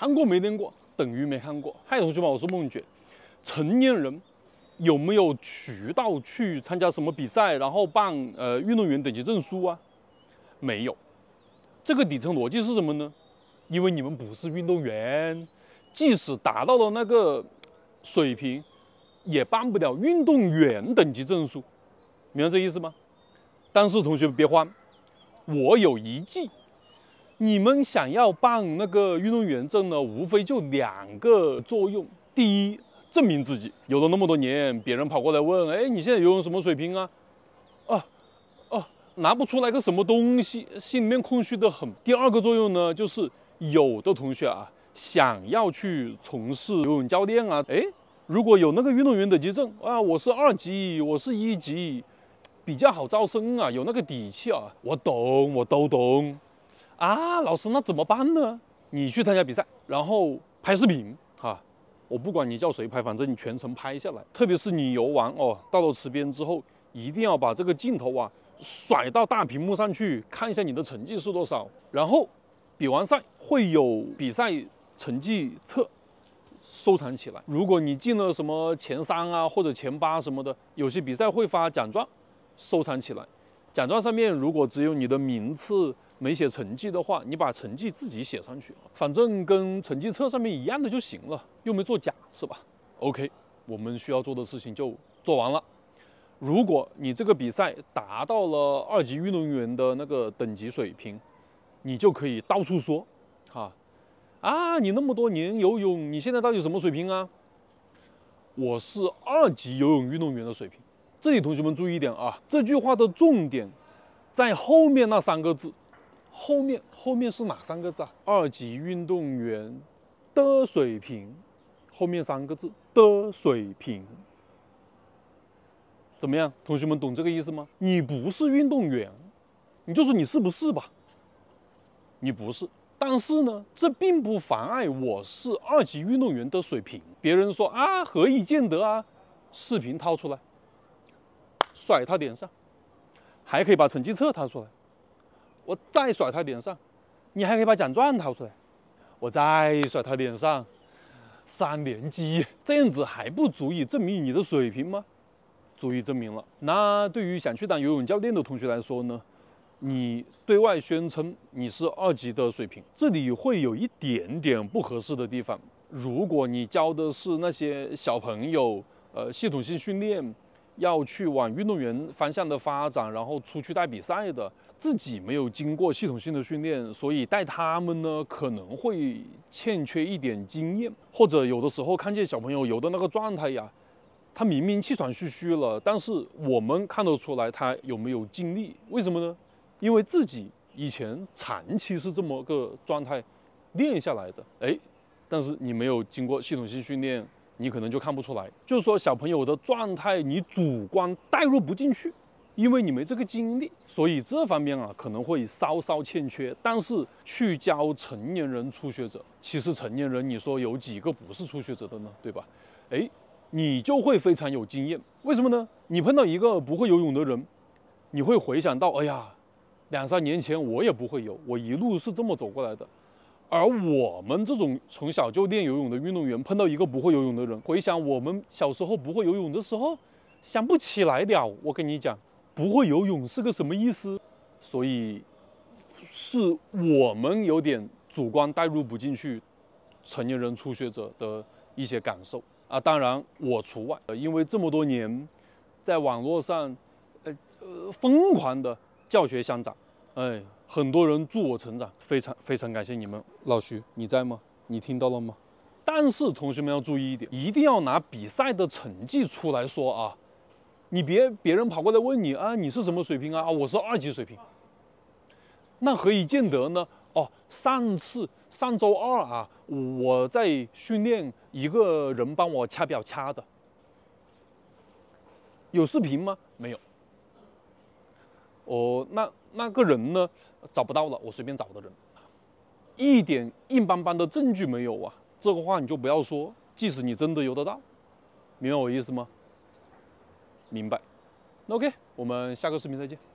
看过没练过等于没看过。嗨，同学们，我是孟觉。成年人有没有渠道去参加什么比赛，然后办呃运动员等级证书啊？没有。这个底层逻辑是什么呢？因为你们不是运动员，即使达到了那个水平，也办不了运动员等级证书。明白这意思吗？但是同学们别慌，我有一计。你们想要办那个运动员证呢？无非就两个作用：第一，证明自己有了那么多年，别人跑过来问，哎，你现在游泳什么水平啊？啊，啊，拿不出来个什么东西，心里面空虚的很。第二个作用呢，就是有的同学啊，想要去从事游泳教练啊，哎，如果有那个运动员等级证啊，我是二级，我是一级，比较好招生啊，有那个底气啊。我懂，我都懂。啊，老师，那怎么办呢？你去参加比赛，然后拍视频哈。我不管你叫谁拍，反正你全程拍下来。特别是你游完哦，到了池边之后，一定要把这个镜头啊甩到大屏幕上去，看一下你的成绩是多少。然后，比完赛会有比赛成绩册收藏起来。如果你进了什么前三啊或者前八什么的，有些比赛会发奖状，收藏起来。奖状上面如果只有你的名次。没写成绩的话，你把成绩自己写上去，反正跟成绩册上面一样的就行了，又没作假，是吧？OK，我们需要做的事情就做完了。如果你这个比赛达到了二级运动员的那个等级水平，你就可以到处说，哈，啊，你那么多年游泳，你现在到底什么水平啊？我是二级游泳运动员的水平。这里同学们注意一点啊，这句话的重点在后面那三个字。后面后面是哪三个字啊？二级运动员的水平，后面三个字的水平，怎么样？同学们懂这个意思吗？你不是运动员，你就说你是不是吧？你不是，但是呢，这并不妨碍我是二级运动员的水平。别人说啊，何以见得啊？视频掏出来，甩他脸上，还可以把成绩册掏出来。我再甩他脸上，你还可以把奖状掏出来。我再甩他脸上，三连击，这样子还不足以证明你的水平吗？足以证明了。那对于想去当游泳教练的同学来说呢？你对外宣称你是二级的水平，这里会有一点点不合适的地方。如果你教的是那些小朋友，呃，系统性训练，要去往运动员方向的发展，然后出去带比赛的。自己没有经过系统性的训练，所以带他们呢可能会欠缺一点经验，或者有的时候看见小朋友游的那个状态呀，他明明气喘吁吁了，但是我们看得出来他有没有尽力？为什么呢？因为自己以前长期是这么个状态，练下来的。哎，但是你没有经过系统性训练，你可能就看不出来。就是说小朋友的状态，你主观代入不进去。因为你没这个经历，所以这方面啊可能会稍稍欠缺。但是去教成年人初学者，其实成年人你说有几个不是初学者的呢？对吧？哎，你就会非常有经验。为什么呢？你碰到一个不会游泳的人，你会回想到，哎呀，两三年前我也不会游，我一路是这么走过来的。而我们这种从小就练游泳的运动员，碰到一个不会游泳的人，回想我们小时候不会游泳的时候，想不起来了。我跟你讲。不会游泳是个什么意思？所以，是我们有点主观代入不进去成年人初学者的一些感受啊，当然我除外，因为这么多年，在网络上，呃呃疯狂的教学相长，哎，很多人助我成长，非常非常感谢你们。老徐你在吗？你听到了吗？但是同学们要注意一点，一定要拿比赛的成绩出来说啊。你别别人跑过来问你啊，你是什么水平啊？啊，我是二级水平。那何以见得呢？哦，上次上周二啊，我在训练一个人帮我掐表掐的，有视频吗？没有。哦，那那个人呢？找不到了，我随便找的人，一点硬邦邦的证据没有啊！这个话你就不要说，即使你真的游得到，明白我意思吗？明白，那 OK，我们下个视频再见。